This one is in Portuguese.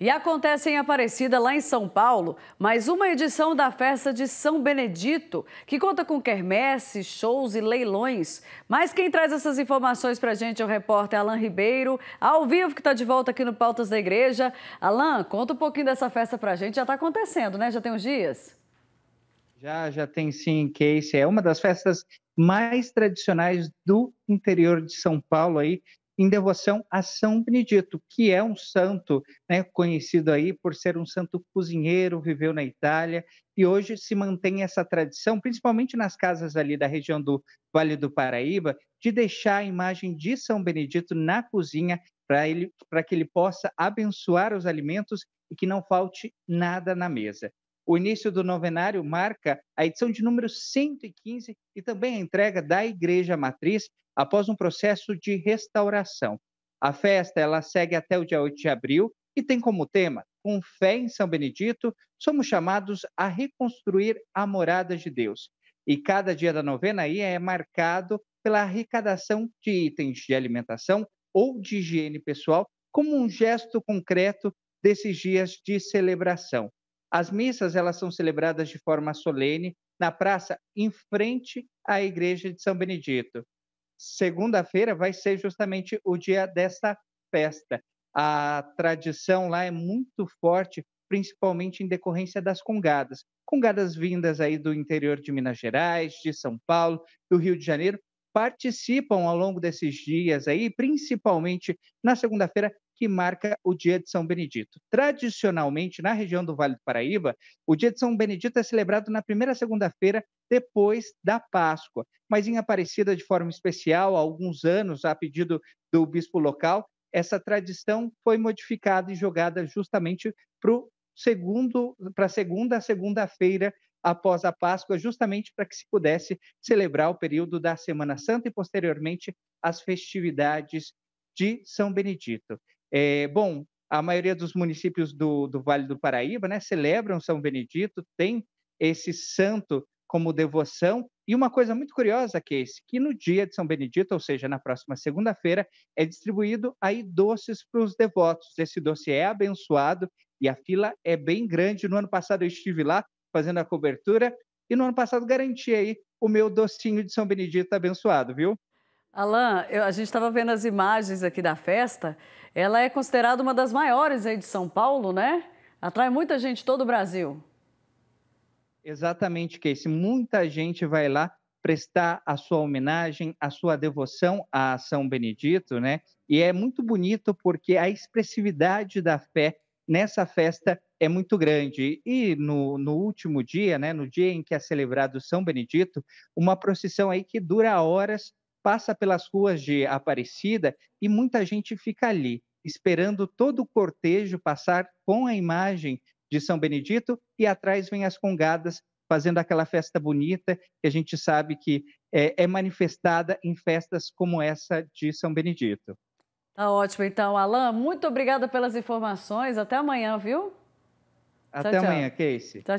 E acontece em Aparecida, lá em São Paulo, mais uma edição da festa de São Benedito, que conta com quermesse, shows e leilões. Mas quem traz essas informações para a gente é o repórter Alain Ribeiro, ao vivo, que está de volta aqui no Pautas da Igreja. Alain, conta um pouquinho dessa festa para a gente. Já está acontecendo, né? Já tem uns dias? Já, já tem sim, Casey. É uma das festas mais tradicionais do interior de São Paulo aí, em devoção a São Benedito, que é um santo né, conhecido aí por ser um santo cozinheiro, viveu na Itália e hoje se mantém essa tradição, principalmente nas casas ali da região do Vale do Paraíba, de deixar a imagem de São Benedito na cozinha para ele, para que ele possa abençoar os alimentos e que não falte nada na mesa. O início do novenário marca a edição de número 115 e também a entrega da Igreja Matriz após um processo de restauração. A festa ela segue até o dia 8 de abril e tem como tema com fé em São Benedito, somos chamados a reconstruir a morada de Deus. E cada dia da novena aí é marcado pela arrecadação de itens de alimentação ou de higiene pessoal, como um gesto concreto desses dias de celebração. As missas elas são celebradas de forma solene na praça em frente à igreja de São Benedito segunda-feira vai ser justamente o dia dessa festa. A tradição lá é muito forte, principalmente em decorrência das congadas. Congadas vindas aí do interior de Minas Gerais, de São Paulo, do Rio de Janeiro, participam ao longo desses dias aí, principalmente na segunda-feira, que marca o Dia de São Benedito. Tradicionalmente, na região do Vale do Paraíba, o Dia de São Benedito é celebrado na primeira segunda-feira depois da Páscoa, mas em Aparecida, de forma especial, há alguns anos, a pedido do bispo local, essa tradição foi modificada e jogada justamente para segundo, a segunda segunda-feira após a Páscoa, justamente para que se pudesse celebrar o período da Semana Santa e, posteriormente, as festividades de São Benedito. É, bom, a maioria dos municípios do, do Vale do Paraíba né, celebram São Benedito, tem esse santo como devoção. E uma coisa muito curiosa, Casey, que no dia de São Benedito, ou seja, na próxima segunda-feira, é distribuído aí doces para os devotos. Esse doce é abençoado e a fila é bem grande. No ano passado eu estive lá, fazendo a cobertura. E no ano passado garanti aí o meu docinho de São Benedito abençoado, viu? Alain, eu, a gente estava vendo as imagens aqui da festa. Ela é considerada uma das maiores aí de São Paulo, né? Atrai muita gente todo o Brasil. Exatamente, Casey. Muita gente vai lá prestar a sua homenagem, a sua devoção a São Benedito, né? E é muito bonito porque a expressividade da fé nessa festa é muito grande. E no, no último dia, né, no dia em que é celebrado São Benedito, uma procissão aí que dura horas, passa pelas ruas de Aparecida e muita gente fica ali, esperando todo o cortejo passar com a imagem de São Benedito e atrás vem as congadas fazendo aquela festa bonita que a gente sabe que é, é manifestada em festas como essa de São Benedito. Tá ótimo, então, Alain. Muito obrigada pelas informações. Até amanhã, viu? Até tchau, amanhã, tchau. Casey. Tchau,